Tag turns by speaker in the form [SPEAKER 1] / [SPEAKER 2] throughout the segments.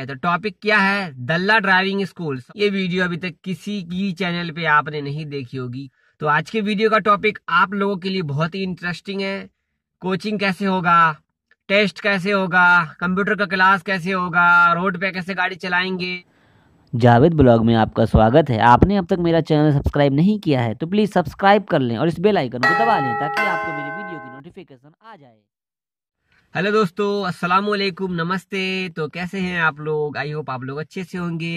[SPEAKER 1] है तो टॉपिक क्या है दल्ला ड्राइविंग स्कूल ये वीडियो अभी तक किसी की चैनल पे आपने नहीं देखी होगी तो आज के वीडियो का टॉपिक आप लोगों के लिए बहुत ही इंटरेस्टिंग है कोचिंग कैसे होगा टेस्ट कैसे होगा कंप्यूटर का क्लास कैसे होगा रोड पे कैसे गाड़ी चलाएंगे जावेद ब्लॉग में आपका स्वागत है आपने अब तक मेरा चैनल सब्सक्राइब नहीं किया है तो प्लीज़ सब्सक्राइब कर लें और इस बेल आइकन को दबा लें ताकि आपको मेरे वीडियो की नोटिफिकेशन आ जाए हेलो दोस्तों अस्सलाम वालेकुम नमस्ते तो कैसे हैं आप लोग आई होप आप लोग अच्छे से होंगे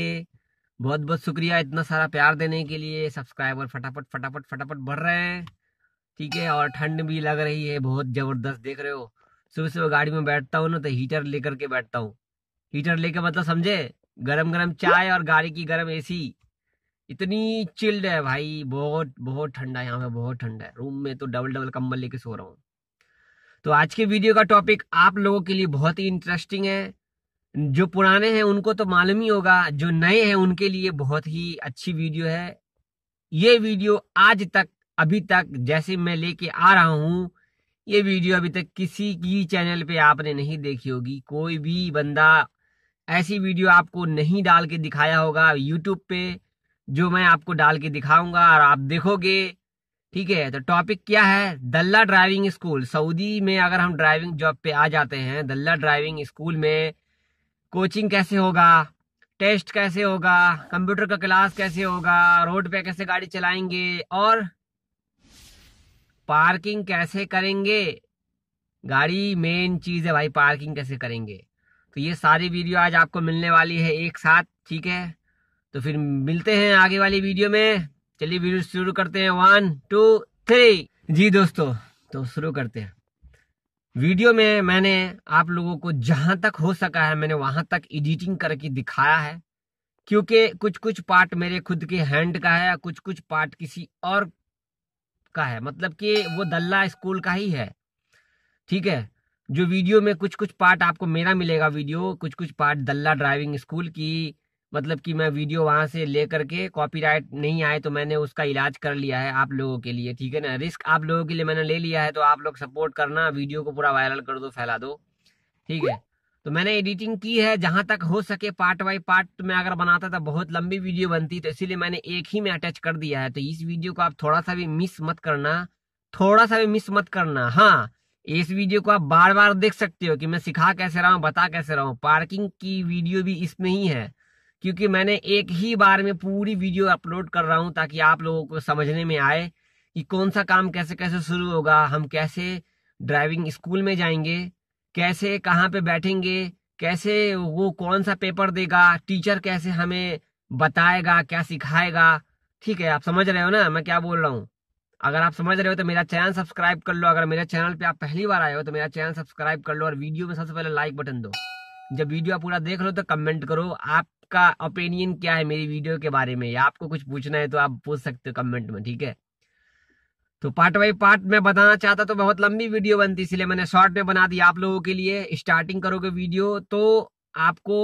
[SPEAKER 1] बहुत बहुत शुक्रिया इतना सारा प्यार देने के लिए सब्सक्राइबर फटाफट फटाफट फटाफट बढ़ रहे हैं ठीक है और ठंड भी लग रही है बहुत ज़बरदस्त देख रहे हो सुबह सुबह गाड़ी में बैठता हूँ ना तो हीटर लेकर के बैठता हूँ हीटर लेकर मतलब समझे गरम गरम चाय और गाड़ी की गर्म एसी इतनी चिल्ड है भाई बहुत बहुत ठंडा है यहाँ पे बहुत ठंडा है रूम में तो डबल डबल कम्बल लेके सो रहा हूँ तो आज के वीडियो का टॉपिक आप लोगों के लिए बहुत ही इंटरेस्टिंग है जो पुराने हैं उनको तो मालूम ही होगा जो नए हैं उनके लिए बहुत ही अच्छी वीडियो है ये वीडियो आज तक अभी तक जैसे मैं लेके आ रहा हूँ ये वीडियो अभी तक किसी की चैनल पे आपने नहीं देखी होगी कोई भी बंदा ऐसी वीडियो आपको नहीं डाल के दिखाया होगा यूट्यूब पे जो मैं आपको डाल के दिखाऊंगा और आप देखोगे ठीक है तो टॉपिक क्या है दल्ला ड्राइविंग स्कूल सऊदी में अगर हम ड्राइविंग जॉब पे आ जाते हैं दल्ला ड्राइविंग स्कूल में कोचिंग कैसे होगा टेस्ट कैसे होगा कंप्यूटर का क्लास कैसे होगा रोड पे कैसे गाड़ी चलाएंगे और पार्किंग कैसे करेंगे गाड़ी मेन चीज़ है भाई पार्किंग कैसे करेंगे तो ये सारी वीडियो आज आपको मिलने वाली है एक साथ ठीक है तो फिर मिलते हैं आगे वाली वीडियो में चलिए वीडियो शुरू करते हैं वन टू थ्री जी दोस्तों तो शुरू करते हैं वीडियो में मैंने आप लोगों को जहां तक हो सका है मैंने वहां तक एडिटिंग करके दिखाया है क्योंकि कुछ कुछ पार्ट मेरे खुद के हैंड का है कुछ कुछ पार्ट किसी और का है मतलब कि वो दल्ला स्कूल का ही है ठीक है जो वीडियो में कुछ कुछ पार्ट आपको मेरा मिलेगा वीडियो कुछ कुछ पार्ट दल्ला ड्राइविंग स्कूल की मतलब कि मैं वीडियो वहाँ से ले करके कॉपीराइट नहीं आए तो मैंने उसका इलाज कर लिया है आप लोगों के लिए ठीक है ना रिस्क आप लोगों के लिए मैंने ले लिया है तो आप लोग सपोर्ट करना वीडियो को पूरा वायरल कर दो फैला दो ठीक है तो मैंने एडिटिंग की है जहाँ तक हो सके पार्ट बाई पार्ट में अगर बनाता था बहुत लंबी वीडियो बनती तो इसीलिए मैंने एक ही में अटैच कर दिया है तो इस वीडियो को आप थोड़ा सा भी मिस मत करना थोड़ा सा भी मिस मत करना हाँ इस वीडियो को आप बार बार देख सकते हो कि मैं सिखा कैसे रहा हूँ बता कैसे रहा हूँ पार्किंग की वीडियो भी इसमें ही है क्योंकि मैंने एक ही बार में पूरी वीडियो अपलोड कर रहा हूं ताकि आप लोगों को समझने में आए कि कौन सा काम कैसे कैसे शुरू होगा हम कैसे ड्राइविंग स्कूल में जाएंगे कैसे कहाँ पे बैठेंगे कैसे वो कौन सा पेपर देगा टीचर कैसे हमें बताएगा क्या सिखाएगा ठीक है आप समझ रहे हो ना मैं क्या बोल रहा हूँ अगर आप समझ रहे हो तो मेरा चैनल सब्सक्राइब कर लो अगर मेरे चैनल पे आप पहली बार आए हो तो मेरा चैनल सब्सक्राइब कर लो और वीडियो में सबसे पहले लाइक बटन दो जब वीडियो आप पूरा देख लो तो कमेंट करो आपका ओपिनियन क्या है मेरी वीडियो के बारे में या आपको कुछ पूछना है तो आप पूछ सकते हो कमेंट में ठीक है तो पार्ट बाई पार्ट मैं बताना चाहता तो बहुत लंबी वीडियो बनती इसलिए मैंने शॉर्ट में बना दी आप लोगों के लिए स्टार्टिंग करोगे वीडियो तो आपको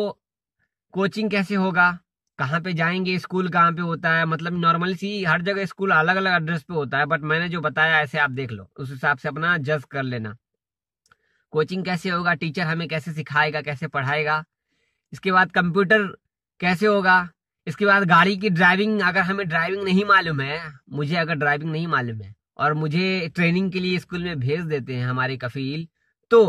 [SPEAKER 1] कोचिंग कैसे होगा कहाँ पे जाएंगे स्कूल कहाँ पे होता है मतलब नॉर्मली सी हर जगह स्कूल अलग अलग एड्रेस पे होता है बट मैंने जो बताया ऐसे आप देख लो उस हिसाब से अपना जज कर लेना कोचिंग कैसे होगा टीचर हमें कैसे सिखाएगा कैसे पढ़ाएगा इसके बाद कंप्यूटर कैसे होगा इसके बाद गाड़ी की ड्राइविंग अगर हमें ड्राइविंग नहीं मालूम है मुझे अगर ड्राइविंग नहीं मालूम है और मुझे ट्रेनिंग के लिए स्कूल में भेज देते हैं हमारे कफील तो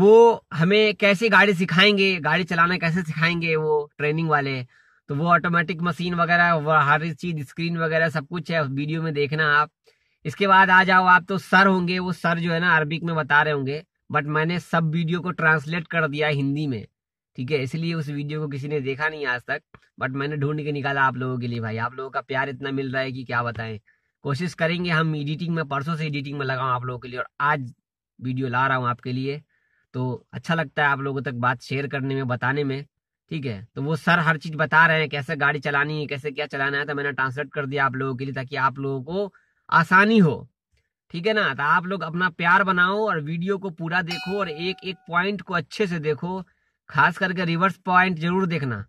[SPEAKER 1] वो हमें कैसे गाड़ी सिखाएंगे गाड़ी चलाना कैसे सिखाएंगे वो ट्रेनिंग वाले तो वो ऑटोमेटिक मशीन वगैरह हर चीज़ स्क्रीन वगैरह सब कुछ है वीडियो में देखना आप इसके बाद आ जाओ आप तो सर होंगे वो सर जो है ना अरबिक में बता रहे होंगे बट मैंने सब वीडियो को ट्रांसलेट कर दिया हिंदी में ठीक है इसलिए उस वीडियो को किसी ने देखा नहीं आज तक बट मैंने ढूंढ के निकाला आप लोगों के लिए भाई आप लोगों का प्यार इतना मिल रहा है कि क्या बताएं कोशिश करेंगे हम एडिटिंग में परसों से एडिटिंग में लगाऊँ आप लोगों के लिए और आज वीडियो ला रहा हूँ आपके लिए तो अच्छा लगता है आप लोगों तक बात शेयर करने में बताने में ठीक है तो वो सर हर चीज़ बता रहे हैं कैसे गाड़ी चलानी है कैसे क्या चलाना है तो मैंने ट्रांसलेट कर दिया आप लोगों के लिए ताकि आप लोगों को आसानी हो ठीक है ना तो आप लोग अपना प्यार बनाओ और वीडियो को पूरा देखो और एक एक पॉइंट को अच्छे से देखो खास करके रिवर्स पॉइंट जरूर देखना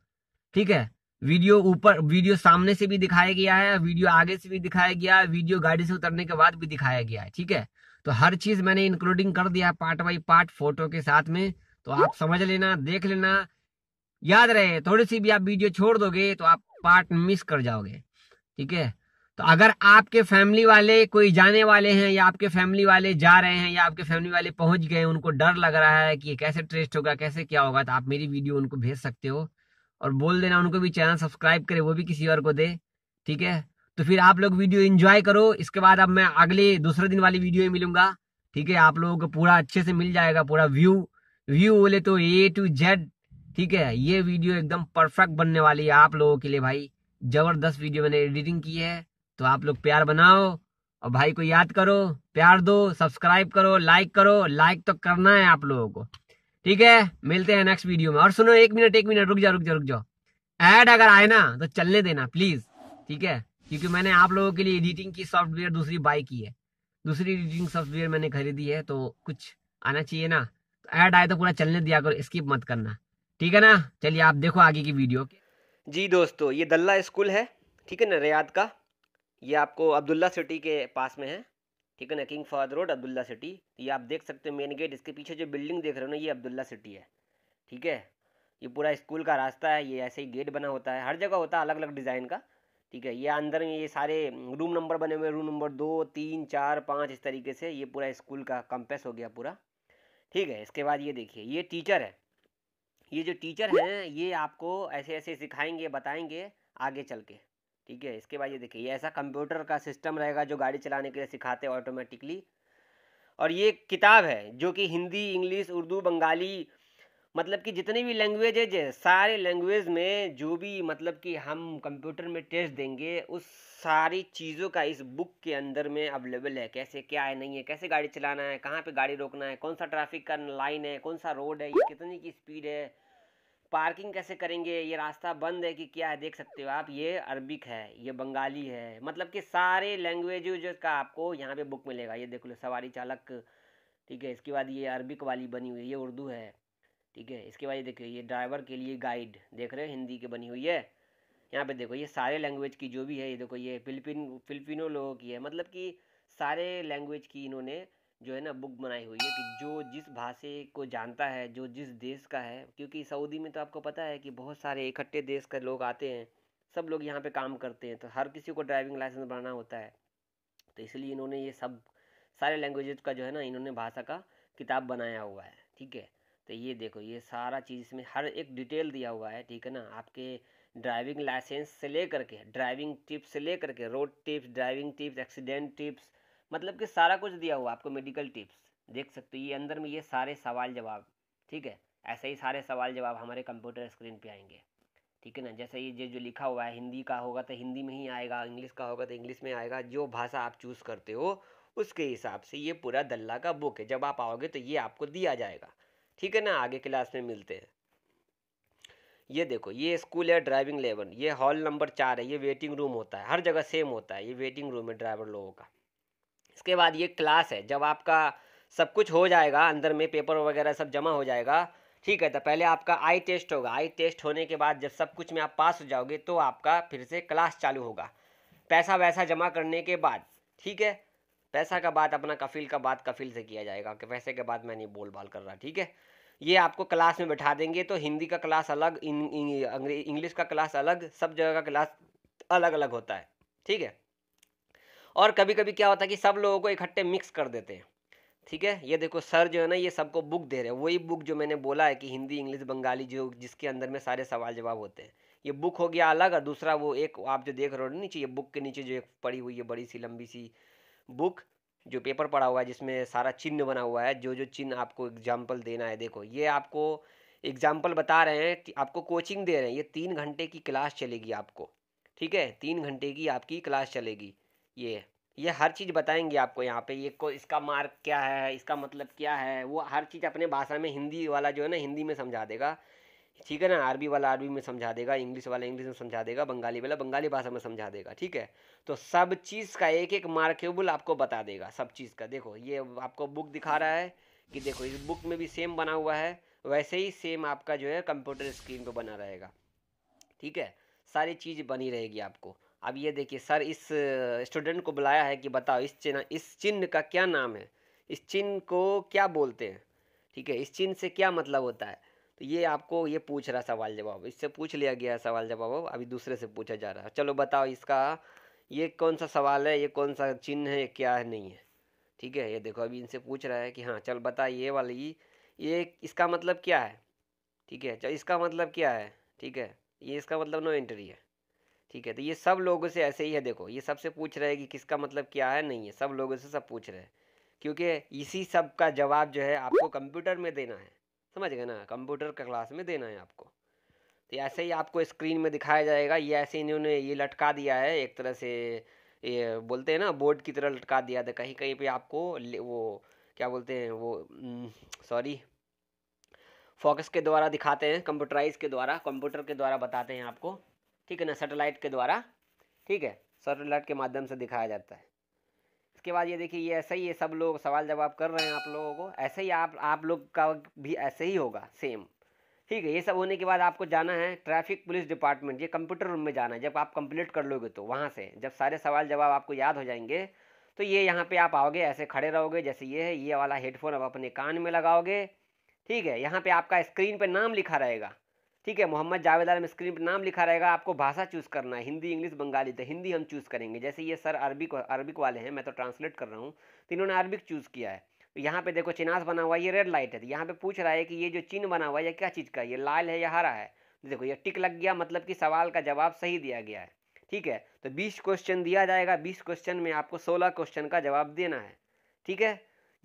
[SPEAKER 1] ठीक है वीडियो ऊपर वीडियो सामने से भी दिखाया गया है वीडियो आगे से भी दिखाया गया है वीडियो गाड़ी से उतरने के बाद भी दिखाया गया है ठीक है तो हर चीज मैंने इंक्लूडिंग कर दिया पार्ट बाई पार्ट फोटो के साथ में तो आप समझ लेना देख लेना याद रहे थोड़ी सी भी आप वीडियो छोड़ दोगे तो आप पार्ट मिस कर जाओगे ठीक है तो अगर आपके फैमिली वाले कोई जाने वाले हैं या आपके फैमिली वाले जा रहे हैं या आपके फैमिली वाले पहुंच गए उनको डर लग रहा है कि कैसे ट्रेस्ट होगा कैसे क्या होगा तो आप मेरी वीडियो उनको भेज सकते हो और बोल देना उनको भी चैनल सब्सक्राइब करे वो भी किसी और को दे ठीक है तो फिर आप लोग वीडियो इन्जॉय करो इसके बाद अब मैं अगले दूसरे दिन वाली वीडियो में मिलूंगा ठीक है आप लोगों को पूरा अच्छे से मिल जाएगा पूरा व्यू व्यू बोले तो ए टू जेड ठीक है ये वीडियो एकदम परफेक्ट बनने वाली है आप लोगों के लिए भाई जबरदस्त वीडियो मैंने एडिटिंग की है तो आप लोग प्यार बनाओ और भाई को याद करो प्यार दो सब्सक्राइब करो लाइक करो लाइक तो करना है आप लोगों को ठीक है मिलते हैं नेक्स्ट वीडियो में और सुनो एक मिनट एक मिनट रुक जाओ रुक जाओ रुक जाओ ऐड अगर आए ना तो चलने देना प्लीज ठीक है क्योंकि मैंने आप लोगों के लिए एडिटिंग की सॉफ्टवेयर दूसरी बाई की है दूसरी एडिटिंग सॉफ्टवेयर मैंने खरीदी है तो कुछ आना चाहिए ना तो ऐड आए तो पूरा चलने दिया करो स्किप मत करना ठीक है ना चलिए आप देखो आगे की वीडियो जी दोस्तों ये दल्ला स्कूल है ठीक है ना रियाद का ये आपको अब्दुल्ला सिटी के पास में है ठीक है ना King Fahd Road Abdullah City तो ये आप देख सकते हो मेन गेट इसके पीछे जो बिल्डिंग देख रहे हो ना ये अब्दुल्ला सिटी है ठीक है ये पूरा स्कूल का रास्ता है ये ऐसे ही गेट बना होता है हर जगह होता है अलग अलग डिज़ाइन का ठीक है ये अंदर में ये सारे रूम नंबर बने हुए रूम नंबर दो तीन चार पाँच इस तरीके से ये पूरा स्कूल का कंपेस हो गया पूरा ठीक है इसके बाद ये देखिए ये टीचर है ये जो टीचर हैं ये आपको ऐसे ऐसे सिखाएंगे बताएंगे आगे चल के ठीक है इसके बाद ये देखिए ऐसा कंप्यूटर का सिस्टम रहेगा जो गाड़ी चलाने के लिए सिखाते हैं ऑटोमेटिकली और ये किताब है जो कि हिंदी इंग्लिश उर्दू बंगाली मतलब कि जितनी भी लैंग्वेजेज है सारे लैंग्वेज में जो भी मतलब कि हम कंप्यूटर में टेस्ट देंगे उस सारी चीज़ों का इस बुक के अंदर में अवेलेबल है कैसे क्या है नहीं है कैसे गाड़ी चलाना है कहाँ पे गाड़ी रोकना है कौन सा ट्रैफिक का लाइन है कौन सा रोड है ये कितनी की स्पीड है पार्किंग कैसे करेंगे ये रास्ता बंद है कि क्या है देख सकते हो आप ये अरबिक है ये बंगाली है मतलब कि सारे लैंग्वेज का आपको यहाँ पे बुक मिलेगा ये देख लो सवारी चालक ठीक है इसके बाद ये अरबिक वाली बनी हुई है ये उर्दू है ठीक है इसके बाद ये देखिए ये ड्राइवर के लिए गाइड देख रहे हो हिंदी की बनी हुई है यहाँ पर देखो ये सारे लैंग्वेज की जो भी है ये देखो ये फिलिपिन फिलिपिनो लोगों की है मतलब कि सारे लैंग्वेज की इन्होंने जो है ना बुक बनाई हुई है कि जो जिस भाषे को जानता है जो जिस देश का है क्योंकि सऊदी में तो आपको पता है कि बहुत सारे इकट्ठे देश के लोग आते हैं सब लोग यहाँ पे काम करते हैं तो हर किसी को ड्राइविंग लाइसेंस बनाना होता है तो इसलिए इन्होंने ये सब सारे लैंग्वेज का जो है ना इन्होंने भाषा का किताब बनाया हुआ है ठीक है तो ये देखो ये सारा चीज़ इसमें हर एक डिटेल दिया हुआ है ठीक है ना आपके ड्राइविंग लाइसेंस से ले करके ड्राइविंग टिप्स से ले करके road tips driving tips accident tips मतलब कि सारा कुछ दिया हुआ आपको मेडिकल टिप्स देख सकते हो ये अंदर में ये सारे सवाल जवाब ठीक है ऐसे ही सारे सवाल जवाब हमारे कंप्यूटर स्क्रीन पे आएंगे ठीक है ना जैसे ये जो लिखा हुआ है हिंदी का होगा तो हिंदी में ही आएगा इंग्लिश का होगा तो इंग्लिश में आएगा जो भाषा आप चूज़ करते हो उसके हिसाब से ये पूरा दल्ला का बुक है जब आप आओगे तो ये आपको दिया जाएगा ठीक है ना आगे क्लास में मिलते हैं ये देखो ये स्कूल है ड्राइविंग लेवन ये हॉल नंबर चार है ये वेटिंग रूम होता है हर जगह सेम होता है ये वेटिंग रूम है ड्राइवर लोगों का इसके बाद ये क्लास है जब आपका सब कुछ हो जाएगा अंदर में पेपर वगैरह सब जमा हो जाएगा ठीक है तो पहले आपका आई टेस्ट होगा आई टेस्ट होने के बाद जब सब कुछ में आप पास हो जाओगे तो आपका फिर से क्लास चालू होगा पैसा वैसा जमा करने के बाद ठीक है पैसा का बात अपना कफिल का बात कफिल से किया जाएगा कि पैसे के बाद मैं नहीं बोल बाल कर रहा ठीक है ये आपको क्लास में बैठा देंगे तो हिंदी का क्लास अलग इंग्लिश का क्लास अलग सब जगह का क्लास अलग अलग होता है ठीक है और कभी कभी क्या होता है कि सब लोगों को इकट्ठे मिक्स कर देते हैं ठीक है ये देखो सर जो है ना ये सबको बुक दे रहे हैं वही बुक जो मैंने बोला है कि हिंदी इंग्लिश बंगाली जो जिसके अंदर में सारे सवाल जवाब होते हैं ये बुक हो गया अलग और दूसरा वो एक आप जो देख रहे हो नीचे ये बुक के नीचे जो एक पड़ी हुई है बड़ी सी लंबी सी बुक जो पेपर पड़ा हुआ है जिसमें सारा चिन्ह बना हुआ है जो जो चिन्ह आपको एग्जाम्पल देना है देखो ये आपको एग्जाम्पल बता रहे हैं आपको कोचिंग दे रहे हैं ये तीन घंटे की क्लास चलेगी आपको ठीक है तीन घंटे की आपकी क्लास चलेगी ये ये हर चीज़ बताएंगे आपको यहाँ पे ये को इसका मार्क क्या है इसका मतलब क्या है वो हर चीज़ अपने भाषा में हिंदी वाला जो है ना हिंदी में समझा देगा ठीक है ना आरबी वाला आरबी में समझा देगा इंग्लिश वाला इंग्लिश में समझा देगा बंगाली वाला बंगाली भाषा में समझा देगा ठीक है तो सब चीज़ का एक एक मार्केबल आपको बता देगा सब चीज़ का देखो ये आपको बुक दिखा रहा है कि देखो इस बुक में भी सेम बना हुआ है वैसे ही सेम आपका जो है कंप्यूटर स्क्रीन पर बना रहेगा ठीक है सारी चीज़ बनी रहेगी आपको अब ये देखिए सर इस स्टूडेंट को बुलाया है कि बताओ इस चिन्ह इस चिन्ह का क्या नाम है इस चिन्ह को क्या बोलते हैं ठीक है इस चिन्ह से क्या मतलब होता है तो ये आपको ये पूछ रहा सवाल जवाब इससे पूछ लिया गया सवाल जवाब अभी दूसरे से पूछा जा रहा है चलो बताओ इसका ये कौन सा सवाल है ये कौन सा चिन्ह है क्या है नहीं है ठीक है ये देखो अभी इनसे पूछ रहा है कि हाँ चल बता ये वाली ये इसका मतलब क्या है ठीक है चल इसका मतलब क्या है ठीक है ये इसका मतलब नो एंट्री है ठीक है तो ये सब लोगों से ऐसे ही है देखो ये सबसे पूछ रहे हैं कि किसका मतलब क्या है नहीं है सब लोगों से सब पूछ रहे हैं क्योंकि इसी सब का जवाब जो है आपको कंप्यूटर में देना है समझ गए ना कंप्यूटर का क्लास में देना है आपको तो ऐसे ही आपको स्क्रीन में दिखाया जाएगा ये ऐसे इन्होंने ये लटका दिया है एक तरह से ये बोलते हैं ना बोर्ड की तरह लटका दिया था कहीं कहीं पे आपको वो क्या बोलते हैं वो सॉरी फोकस के द्वारा दिखाते हैं कंप्यूटराइज के द्वारा कंप्यूटर के द्वारा बताते हैं आपको ठीक है ना सैटेलाइट के द्वारा ठीक है सैटेलाइट के माध्यम से दिखाया जाता है इसके बाद ये देखिए ये ऐसा ही है सब लोग सवाल जवाब कर रहे हैं आप लोगों को ऐसे ही आप आप लोग का भी ऐसे ही होगा सेम ठीक है ये सब होने के बाद आपको जाना है ट्रैफिक पुलिस डिपार्टमेंट ये कंप्यूटर रूम में जाना है जब आप कंप्लीट कर लोगे तो वहाँ से जब सारे सवाल जवाब आपको याद हो जाएंगे तो ये यहाँ पे आप आओगे ऐसे खड़े रहोगे जैसे ये है ये वाला हेडफोन आप अपने कान में लगाओगे ठीक है यहाँ पे आपका स्क्रीन पे नाम लिखा रहेगा ठीक है मोहम्मद जावेद आलम स्क्रीन पर नाम लिखा रहेगा आपको भाषा चूज़ करना है हिंदी इंग्लिश बंगाली तो हिंदी हम चूज़ करेंगे जैसे ये सर अरबिक अरबिक वाले हैं मैं तो ट्रांसलेट कर रहा हूँ तो इन्होंने अरबिक चूज़ किया है तो यहाँ पे देखो चिनास बना हुआ है ये रेड लाइट है तो यहाँ पे पूछ रहा है कि ये जो चिन्ह बना हुआ है ये क्या चीज़ का ये लाल है या हरा है तो देखो ये टिक लग गया मतलब कि सवाल का जवाब सही दिया गया है ठीक है तो बीस क्वेश्चन दिया जाएगा बीस क्वेश्चन में आपको सोलह क्वेश्चन का जवाब देना है ठीक है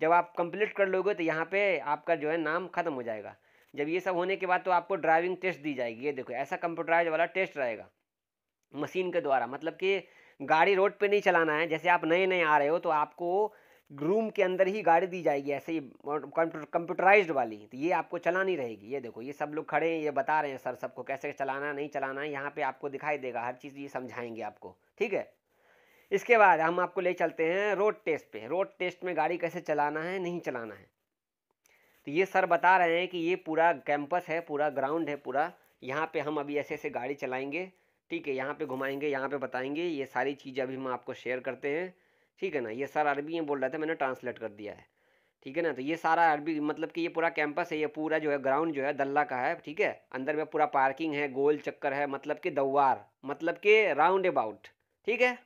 [SPEAKER 1] जब आप कंप्लीट कर लोगे तो यहाँ पे आपका जो है नाम खत्म हो जाएगा जब ये सब होने के बाद तो आपको ड्राइविंग टेस्ट दी जाएगी ये देखो ऐसा कंप्यूटराइज वाला टेस्ट रहेगा मशीन के द्वारा मतलब कि गाड़ी रोड पे नहीं चलाना है जैसे आप नए नए आ रहे हो तो आपको रूम के अंदर ही गाड़ी दी जाएगी ऐसे ही कंप्यूटराइज वाली तो ये आपको चलानी रहेगी ये देखो ये सब लोग खड़े हैं ये बता रहे हैं सर सबको कैसे चलाना नहीं चलाना है यहाँ पर आपको दिखाई देगा हर चीज़ ये समझाएँगे आपको ठीक है इसके बाद हम आपको ले चलते हैं रोड टेस्ट पे रोड टेस्ट में गाड़ी कैसे चलाना है नहीं चलाना है तो ये सर बता रहे हैं कि ये पूरा कैंपस है पूरा ग्राउंड है पूरा यहाँ पे हम अभी ऐसे ऐसे गाड़ी चलाएंगे ठीक है यहाँ पे घुमाएंगे यहाँ पे बताएंगे ये सारी चीज़ अभी हम आपको शेयर करते हैं ठीक है ना ये सर अरबी में बोल रहे थे मैंने ट्रांसलेट कर दिया है ठीक है ना तो ये सारा अरबी मतलब कि ये पूरा कैंपस है ये पूरा जो है ग्राउंड जो है दल्ला का है ठीक है अंदर में पूरा पार्किंग है गोल चक्कर है मतलब कि दवार मतलब कि राउंड अबाउट ठीक है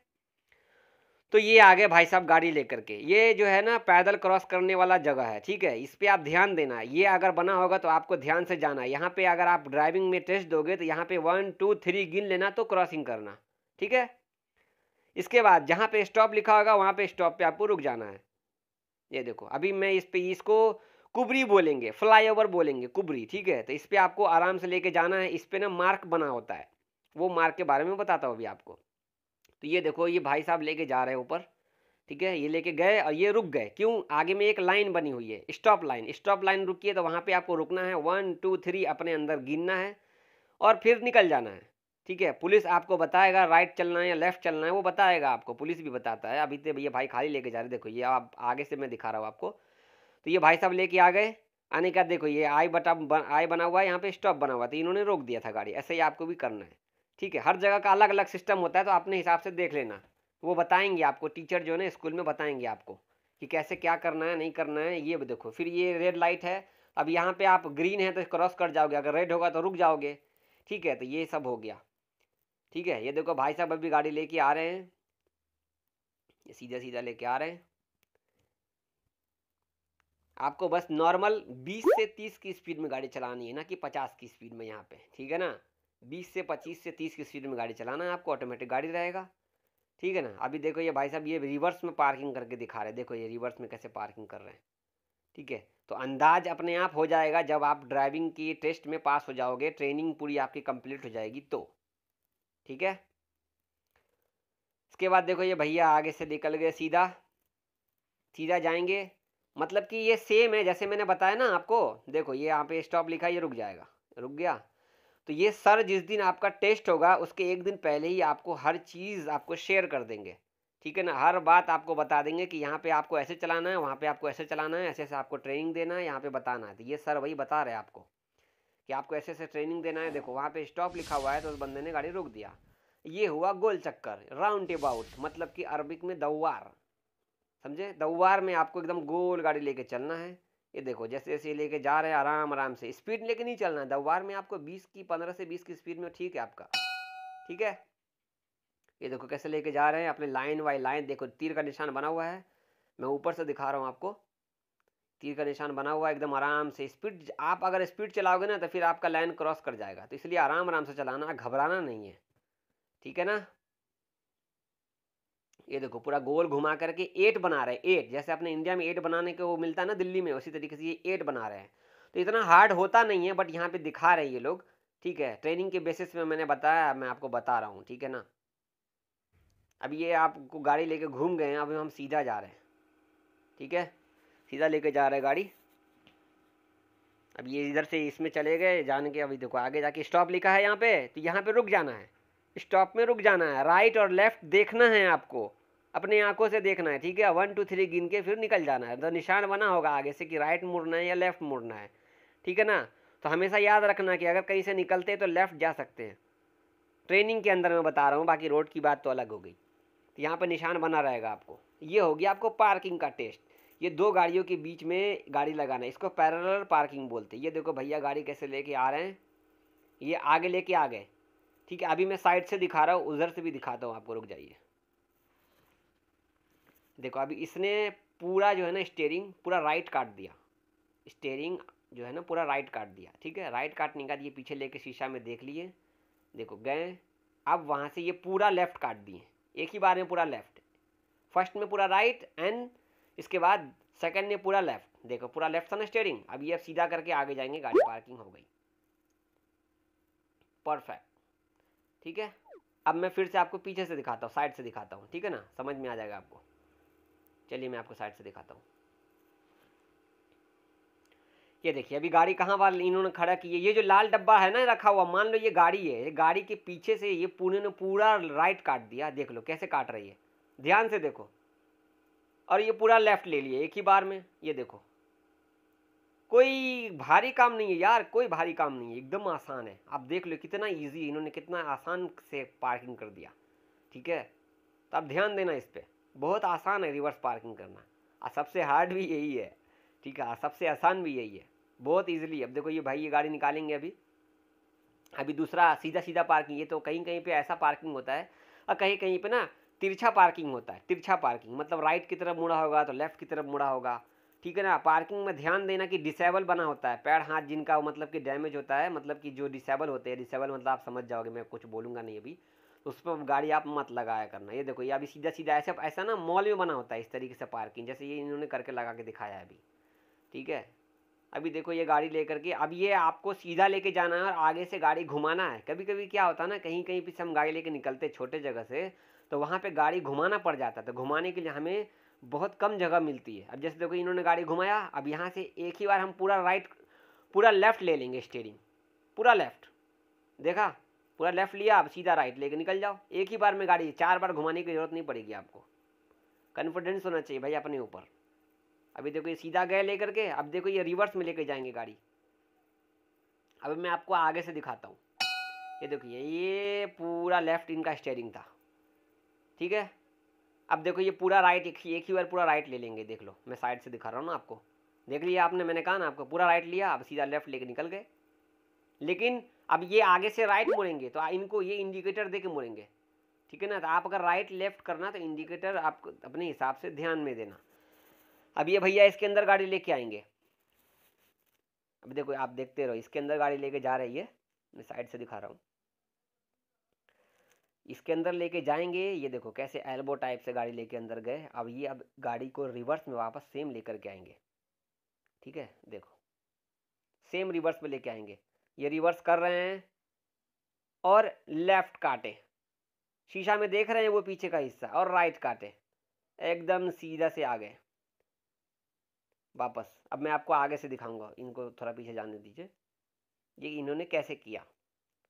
[SPEAKER 1] तो ये आ गए भाई साहब गाड़ी लेकर के ये जो है ना पैदल क्रॉस करने वाला जगह है ठीक है इस पर आप ध्यान देना ये अगर बना होगा तो आपको ध्यान से जाना यहाँ पे अगर आप ड्राइविंग में टेस्ट दोगे तो यहाँ पे वन टू थ्री गिन लेना तो क्रॉसिंग करना ठीक है इसके बाद जहाँ पे स्टॉप लिखा होगा वहाँ पे स्टॉप पे आपको रुक जाना है ये देखो अभी मैं इस पर इसको कुबरी बोलेंगे ओवर बोलेंगे कुबरी ठीक है तो इस पर आपको आराम से लेके जाना है इस पर ना मार्क बना होता है वो मार्क के बारे में बताता हूँ अभी आपको तो ये देखो ये भाई साहब लेके जा रहे हैं ऊपर ठीक है ये लेके गए और ये रुक गए क्यों आगे में एक लाइन बनी हुई है स्टॉप लाइन स्टॉप लाइन रुकी है तो वहाँ पे आपको रुकना है वन टू थ्री अपने अंदर गिनना है और फिर निकल जाना है ठीक है पुलिस आपको बताएगा राइट चलना है या लेफ्ट चलना है वो बताएगा आपको पुलिस भी बताता है अभी तो भैया भाई खाली लेके जा रहे देखो ये आप आगे से मैं दिखा रहा हूँ आपको तो ये भाई साहब लेके आ गए आने का देखो ये आई बटा आई बना हुआ है यहाँ पे स्टॉप बना हुआ था तो इन्होंने रोक दिया था गाड़ी ऐसे ही आपको भी करना है ठीक है हर जगह का अलग अलग सिस्टम होता है तो अपने हिसाब से देख लेना वो बताएंगे आपको टीचर जो है ना स्कूल में बताएंगे आपको कि कैसे क्या करना है नहीं करना है ये देखो फिर ये रेड लाइट है अब यहाँ पे आप ग्रीन है तो क्रॉस कर जाओगे अगर रेड होगा तो रुक जाओगे ठीक है तो ये सब हो गया ठीक है ये देखो भाई साहब अभी गाड़ी लेके आ रहे हैं ये सीधा सीधा लेके आ रहे हैं आपको बस नॉर्मल 20 से 30 की स्पीड में गाड़ी चलानी है ना कि 50 की स्पीड में यहाँ पे ठीक है ना बीस से पच्चीस से तीस की स्पीड में गाड़ी चलाना है आपको ऑटोमेटिक गाड़ी रहेगा ठीक है ना अभी देखो ये भाई साहब ये रिवर्स में पार्किंग करके दिखा रहे हैं देखो ये रिवर्स में कैसे पार्किंग कर रहे हैं ठीक है तो अंदाज अपने आप हो जाएगा जब आप ड्राइविंग की टेस्ट में पास हो जाओगे ट्रेनिंग पूरी आपकी कंप्लीट हो जाएगी तो ठीक है इसके बाद देखो ये भैया आगे से निकल गए सीधा सीधा जाएंगे मतलब कि ये सेम है जैसे मैंने बताया ना आपको देखो ये यहाँ पे स्टॉप लिखा ये रुक जाएगा रुक गया तो ये सर जिस दिन आपका टेस्ट होगा उसके एक दिन पहले ही आपको हर चीज़ आपको शेयर कर देंगे ठीक है ना हर बात आपको बता देंगे कि यहाँ पे आपको ऐसे चलाना है वहाँ पे आपको ऐसे चलाना है ऐसे ऐसे आपको ट्रेनिंग देना है यहाँ पे बताना है तो ये सर वही बता रहे हैं आपको कि आपको ऐसे ऐसे ट्रेनिंग देना है देखो वहाँ पे स्टॉप लिखा हुआ है तो उस बंदे ने गाड़ी रोक दिया ये हुआ गोल चक्कर राउंड अबाउट मतलब कि अरबिक में दवार समझे दौवार में आपको एकदम गोल गाड़ी लेके चलना है ये देखो जैसे जैसे लेके जा रहे हैं आराम आराम से स्पीड लेके नहीं चलना है दवार में आपको 20 की 15 से 20 की स्पीड में ठीक है आपका ठीक है ये देखो कैसे लेके जा रहे हैं अपने लाइन बाई लाइन देखो तीर का निशान बना हुआ है मैं ऊपर से दिखा रहा हूँ आपको तीर का निशान बना हुआ है एकदम आराम से स्पीड आप अगर स्पीड चलाओगे ना तो फिर आपका लाइन क्रॉस कर जाएगा तो इसलिए आराम आराम से चलाना घबराना नहीं है ठीक है ना ये देखो पूरा गोल घुमा करके एट बना रहे हैं एट जैसे अपने इंडिया में एट बनाने के वो मिलता है ना दिल्ली में उसी तरीके से ये एट बना रहे हैं तो इतना हार्ड होता नहीं है बट यहाँ पे दिखा रहे हैं ये लोग ठीक है ट्रेनिंग के बेसिस में मैंने बताया मैं आपको बता रहा हूँ ठीक है ना अब ये आपको गाड़ी लेके घूम गए हैं अभी हम सीधा जा रहे हैं ठीक है सीधा लेके जा रहे हैं गाड़ी अब ये इधर से इसमें चले गए जान के अभी देखो आगे जाके स्टॉप लिखा है यहाँ पे तो यहाँ पे रुक जाना है स्टॉप में रुक जाना है राइट और लेफ्ट देखना है आपको अपनी आंखों से देखना है ठीक है वन टू थ्री गिन के फिर निकल जाना है तो निशान बना होगा आगे से कि राइट मुड़ना है या लेफ्ट मुड़ना है ठीक है ना तो हमेशा याद रखना कि अगर कहीं से निकलते हैं तो लेफ्ट जा सकते हैं ट्रेनिंग के अंदर मैं बता रहा हूँ बाकी रोड की बात तो अलग हो गई तो यहाँ पर निशान बना रहेगा आपको ये होगी आपको पार्किंग का टेस्ट ये दो गाड़ियों के बीच में गाड़ी लगाना इसको पैरल पार्किंग बोलते हैं ये देखो भैया गाड़ी कैसे लेके आ रहे हैं ये आगे लेके आ गए ठीक है अभी मैं साइड से दिखा रहा हूँ उधर से भी दिखाता हूँ आपको रुक जाइए देखो अभी इसने पूरा जो है ना स्टेयरिंग पूरा राइट काट दिया स्टेयरिंग जो है ना पूरा राइट काट दिया ठीक है राइट काटने का ये पीछे लेके शीशा में देख लिए देखो गए अब वहाँ से ये पूरा लेफ्ट काट दिए एक ही बार में पूरा लेफ्ट फर्स्ट में पूरा राइट एंड इसके बाद सेकंड में पूरा लेफ्ट देखो पूरा लेफ्ट था ना स्टेयरिंग अब ये अब सीधा करके आगे जाएंगे गाड़ी पार्किंग हो गई परफेक्ट ठीक है अब मैं फिर से आपको पीछे से दिखाता हूँ साइड से दिखाता हूँ ठीक है ना समझ में आ जाएगा आपको चलिए मैं आपको साइड से दिखाता हूँ ये देखिए अभी गाड़ी कहाँ वाल इन्होंने खड़ा की है ये जो लाल डब्बा है ना रखा हुआ मान लो ये गाड़ी है ये गाड़ी के पीछे से ये पुणे ने पूरा राइट काट दिया देख लो कैसे काट रही है ध्यान से देखो और ये पूरा लेफ्ट ले लिए एक ही बार में ये देखो कोई भारी काम नहीं है यार कोई भारी काम नहीं है एकदम आसान है आप देख लो कितना ईजी है इन्होंने कितना आसान से पार्किंग कर दिया ठीक है तो आप ध्यान देना इस पर बहुत आसान है रिवर्स पार्किंग करना और सबसे हार्ड भी यही है ठीक है सबसे आसान भी यही है बहुत ईजिली अब देखो ये भाई ये गाड़ी निकालेंगे अभी अभी दूसरा सीधा सीधा पार्किंग ये तो कहीं कहीं पर ऐसा पार्किंग होता है और कहीं कहीं पर ना तिरछा पार्किंग होता है तिरछा पार्किंग मतलब राइट की तरफ मुड़ा होगा तो लेफ्ट की तरफ मुड़ा होगा ठीक है ना पार्किंग में ध्यान देना कि डिसेबल बना होता है पैर हाथ जिनका मतलब कि डैमेज होता है मतलब कि जो डिसेबल होते हैं डिसेबल मतलब आप समझ जाओगे मैं कुछ बोलूँगा नहीं अभी तो उस पर गाड़ी आप मत लगाया करना ये देखो ये अभी सीधा सीधा ऐसा ऐसा ना मॉल में बना होता है इस तरीके से पार्किंग जैसे ये इन्होंने करके लगा के दिखाया है अभी ठीक है अभी देखो ये गाड़ी लेकर के अब ये आपको सीधा लेके जाना है और आगे से गाड़ी घुमाना है कभी कभी क्या होता है ना कहीं कहीं पीछे हम गाड़ी लेके निकलते छोटे जगह से तो वहाँ पे गाड़ी घुमाना पड़ जाता है तो घुमाने के लिए हमें बहुत कम जगह मिलती है अब जैसे देखो इन्होंने गाड़ी घुमाया अब यहाँ से एक ही बार हम पूरा राइट पूरा लेफ़्ट ले लेंगे स्टेयरिंग पूरा लेफ़्ट देखा पूरा लेफ़्ट लिया अब सीधा राइट लेके निकल जाओ एक ही बार में गाड़ी चार बार घुमाने की ज़रूरत नहीं पड़ेगी आपको कॉन्फिडेंस होना चाहिए भाई अपने ऊपर अभी देखो ये सीधा गए लेकर के अब देखो ये रिवर्स में लेके जाएंगे गाड़ी अब मैं आपको आगे से दिखाता हूँ ये देखिए ये पूरा लेफ़्ट इनका स्टेयरिंग था ठीक है अब देखो ये पूरा राइट एक एक ही बार पूरा राइट ले लेंगे देख लो मैं साइड से दिखा रहा हूँ ना आपको देख लिया आपने मैंने कहा ना आपको पूरा राइट लिया आप सीधा लेफ्ट लेके निकल गए लेकिन अब ये आगे से राइट मोड़ेंगे तो इनको ये इंडिकेटर दे के मोड़ेंगे ठीक है ना तो आप अगर राइट लेफ्ट करना तो इंडिकेटर आप अपने हिसाब से ध्यान में देना अब ये भैया इसके अंदर गाड़ी लेके आएंगे अब देखो आप देखते रहो इसके अंदर गाड़ी लेके जा रही है मैं साइड से दिखा रहा हूँ इसके अंदर लेके जाएंगे ये देखो कैसे एल्बो टाइप से गाड़ी लेके अंदर गए अब ये अब गाड़ी को रिवर्स में वापस सेम लेकर के आएंगे ठीक है देखो सेम रिवर्स में लेके आएंगे ये रिवर्स कर रहे हैं और लेफ्ट काटे शीशा में देख रहे हैं वो पीछे का हिस्सा और राइट काटे एकदम सीधा से आ गए वापस अब मैं आपको आगे से दिखाऊंगा इनको थोड़ा पीछे जाने दीजिए ये इन्होंने कैसे किया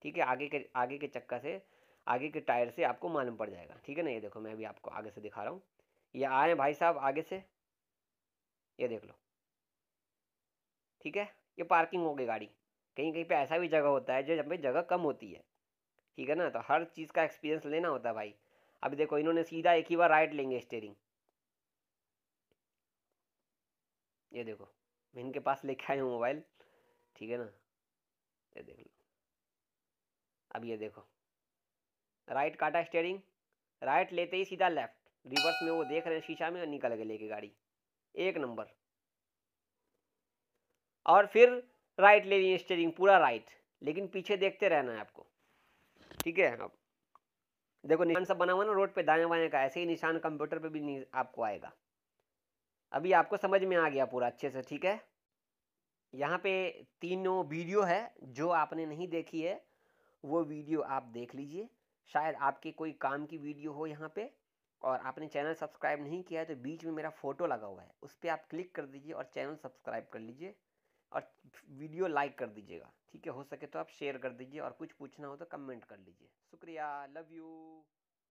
[SPEAKER 1] ठीक है आगे के आगे के चक्कर से आगे के टायर से आपको मालूम पड़ जाएगा ठीक है ना ये देखो मैं अभी आपको आगे से दिखा रहा हूँ ये आए भाई साहब आगे से ये देख लो ठीक है ये पार्किंग हो गई गाड़ी कहीं कहीं पे ऐसा भी जगह होता है जो जब जगह कम होती है ठीक है ना तो हर चीज़ का एक्सपीरियंस लेना होता है भाई अभी देखो इन्होंने सीधा एक ही बार राइट लेंगे स्टेयरिंग ये देखो मैं इनके पास लेके आया हूँ मोबाइल ठीक है ना ये देख लो अब ये देखो राइट काटा स्टेयरिंग राइट लेते ही सीधा लेफ्ट रिवर्स में वो देख रहे हैं शीशा में और निकल गए लेके गाड़ी एक नंबर और फिर राइट ले लिए स्टेयरिंग पूरा राइट लेकिन पीछे देखते रहना है आपको ठीक है अब देखो निशान सब बना हुआ ना रोड पे दाएं बाएं का ऐसे ही निशान कंप्यूटर पे भी आपको आएगा अभी आपको समझ में आ गया पूरा अच्छे से ठीक है यहाँ पे तीनों वीडियो है जो आपने नहीं देखी है वो वीडियो आप देख लीजिए शायद आपके कोई काम की वीडियो हो यहाँ पे और आपने चैनल सब्सक्राइब नहीं किया है तो बीच में मेरा फ़ोटो लगा हुआ है उस पर आप क्लिक कर दीजिए और चैनल सब्सक्राइब कर लीजिए और वीडियो लाइक कर दीजिएगा ठीक है हो सके तो आप शेयर कर दीजिए और कुछ पूछना हो तो कमेंट कर लीजिए शुक्रिया लव यू